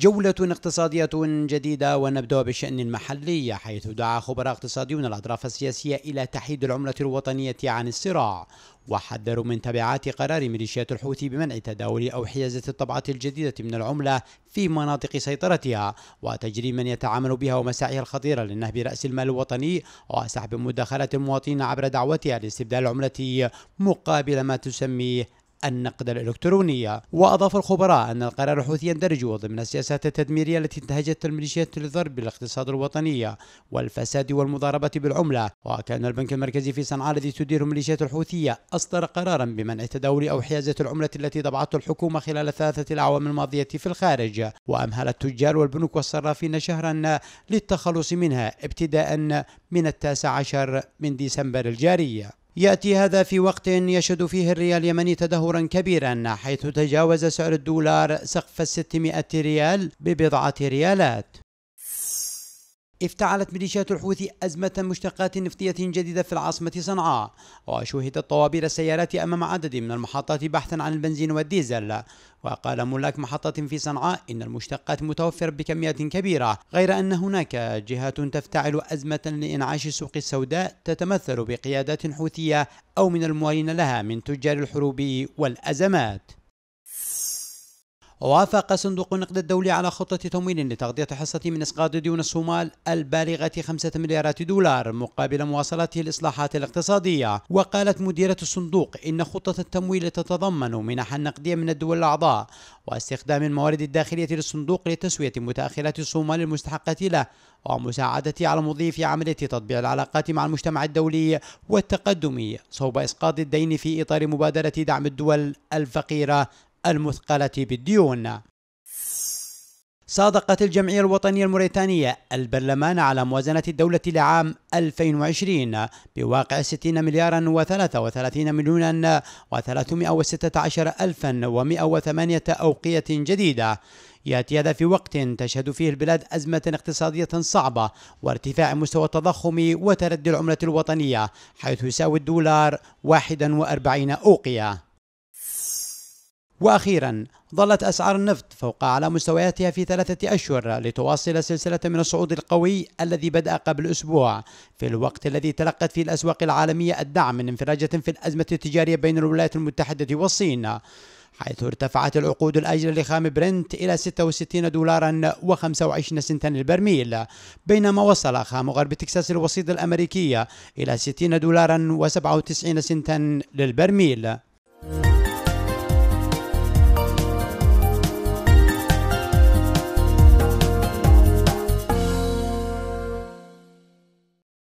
جولة اقتصادية جديدة ونبدأ بالشأن المحلي حيث دعا خبراء اقتصاديون الأطراف السياسية إلى تحييد العملة الوطنية عن الصراع وحذروا من تبعات قرار ميليشيات الحوثي بمنع تداول أو حيازة الطبعات الجديدة من العملة في مناطق سيطرتها وتجريم من يتعامل بها ومساعيها الخطيرة لنهب رأس المال الوطني وسحب مداخلات المواطنين عبر دعوتها لاستبدال العملة مقابل ما تسميه النقد الإلكترونية وأضاف الخبراء أن القرار الحوثي يندرج ضمن السياسات التدميرية التي انتهجت الميليشيات للضرب بالاقتصاد الوطني والفساد والمضاربة بالعملة وكان البنك المركزي في صنعاء الذي تديره الميليشيات الحوثية أصدر قرارا بمنع تداول أو حيازة العملة التي ضبعته الحكومة خلال ثلاثة الأعوام الماضية في الخارج وأمهل التجار والبنوك والصرافين شهرا للتخلص منها ابتداء من التاسع عشر من ديسمبر الجاري يأتي هذا في وقت يشهد فيه الريال اليمني تدهورا كبيرا حيث تجاوز سعر الدولار سقف 600 ريال ببضعة ريالات افتعلت ميليشيات الحوثي أزمة مشتقات نفطية جديدة في العاصمة صنعاء وشوهدت طوابير السيارات أمام عدد من المحطات بحثا عن البنزين والديزل وقال ملاك محطة في صنعاء إن المشتقات متوفرة بكميات كبيرة غير أن هناك جهات تفتعل أزمة لإنعاش السوق السوداء تتمثل بقيادات حوثية أو من الموالين لها من تجار الحروب والأزمات وافق صندوق النقد الدولي على خطة تمويل لتغطية حصة من إسقاط ديون الصومال البالغة 5 مليارات دولار مقابل مواصلة الإصلاحات الاقتصادية وقالت مديرة الصندوق إن خطة التمويل تتضمن منحا نقدية من الدول الأعضاء واستخدام الموارد الداخلية للصندوق لتسوية متأخرات الصومال المستحقة له ومساعدته على المضي في عملية تطبيع العلاقات مع المجتمع الدولي والتقدم صوب إسقاط الدين في إطار مبادرة دعم الدول الفقيرة المثقلة بالديون صادقت الجمعية الوطنية الموريتانية البرلمان على موازنة الدولة لعام 2020 بواقع 60 مليارا و33 مليونا و316 ألفا و108 أوقية جديدة يأتي هذا في وقت تشهد فيه البلاد أزمة اقتصادية صعبة وارتفاع مستوى التضخم وتردي العملة الوطنية حيث يساوي الدولار 41 أوقية وأخيرا ظلت أسعار النفط فوق على مستوياتها في ثلاثة أشهر لتواصل سلسلة من الصعود القوي الذي بدأ قبل أسبوع في الوقت الذي تلقت فيه الأسواق العالمية الدعم من انفراجة في الأزمة التجارية بين الولايات المتحدة والصين حيث ارتفعت العقود الأجل لخام برنت إلى 66 دولارا و25 سنتا للبرميل بينما وصل خام غرب تكساس الوسيط الأمريكية إلى 60 دولارا و97 سنتا للبرميل